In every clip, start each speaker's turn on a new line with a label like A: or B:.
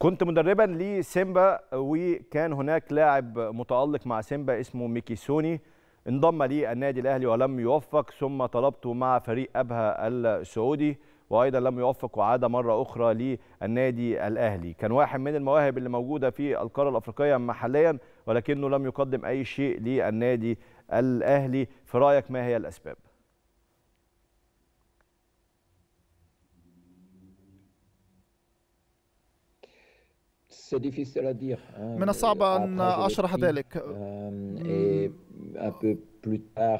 A: كنت مدربا لسيمبا وكان هناك لاعب متالق مع سيمبا اسمه ميكي سوني انضم لي النادي الاهلي ولم يوفق ثم طلبته مع فريق ابها السعودي وايضا لم يوفق وعاد مره اخرى للنادي الاهلي كان واحد من المواهب اللي موجوده في القاره الافريقيه محليا ولكنه لم يقدم اي شيء للنادي الاهلي في رايك ما هي الاسباب
B: من آه، الصعب آه، أن أشرح ذلك الممكن آه،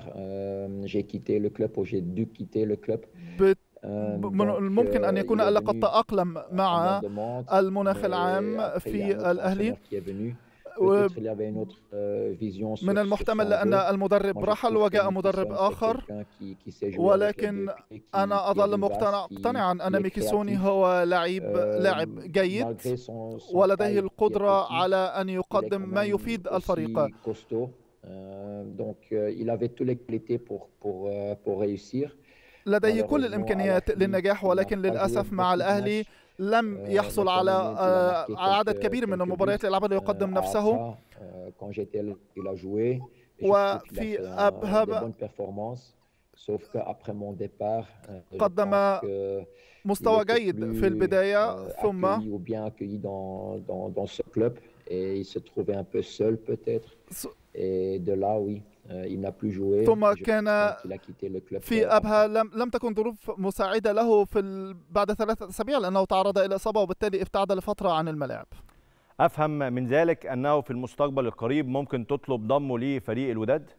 B: euh, euh, أن يكون لقد
C: تأقلم مع المناخ العام في الأهلي
B: Euh,
C: من المحتمل أن المدرب رحل وجاء مدرب آخر ولكن أنا أظل مقتنع مقتنعا أن ميكيسوني هو لعيب euh, لاعب جيد ولديه القدرة على أن يقدم ما يفيد الفريق euh, لديه كل الإمكانيات للنجاح ولكن للأسف مع الأهلي لم آه، يحصل على آه، عدد آه، كبير من المباريات اللي لعبها ليقدم نفسه
B: وفي أبهب euh, قدم مستوى جيد في البداية euh, ثم et il se trouvait un peu seul peut-être. Et de là, oui, euh, il n'a plus joué. ثم كان في
C: أبها لم لم تكن ظروف مساعدة له في بعد ثلاثة أسابيع لأنه تعرض إلى إصابة وبالتالي ابتعد لفترة عن الملاعب.
A: أفهم من ذلك أنه في المستقبل القريب ممكن تطلب ضمه لفريق الوداد؟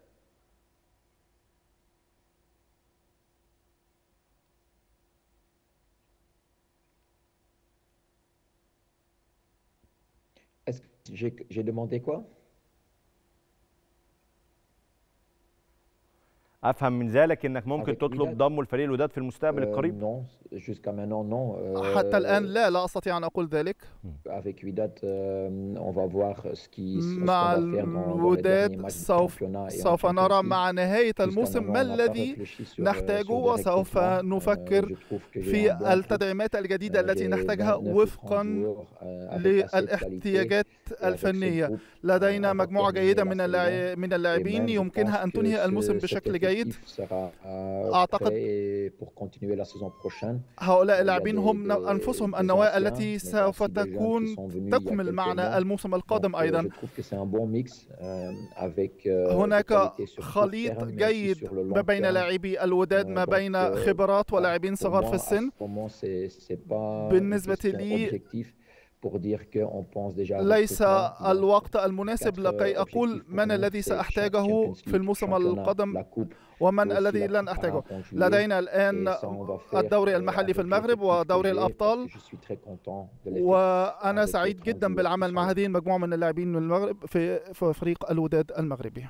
A: j'ai demandé quoi افهم من ذلك انك ممكن تطلب ضم الفريق الوداد في المستقبل آه، القريب آه، حتى euh, الان
C: لا لا استطيع ان اقول ذلك
B: euh, مع الوداد سوف سوف
C: نرى مع نهايه الموسم ما الذي euh, نحتاجه وسوف نفكر في التدعيمات الجديده التي نحتاجها وفقا للاحتياجات الفنيه لدينا مجموعه جيده من اللاعبين يمكنها ان تنهي الموسم بشكل جيد جيد
B: euh, اعتقد
C: هؤلاء اللاعبين هم انفسهم النواه التي سوف تكون تكمل معنا الموسم القادم euh, ايضا
B: euh, هناك خليط جيد ما بين لاعبي
C: الوداد ما بين خبرات ولاعبين صغار في السن
B: بالنسبه لي ليس
C: الوقت المناسب لكي أقول من الذي سأحتاجه في الموسم القادم ومن الذي لن أحتاجه لدينا الآن الدوري euh, المحلي في المغرب ودوري الأبطال وأنا سعيد جدا بالعمل مع هذه المجموعة من اللاعبين من المغرب في فريق الوداد المغربي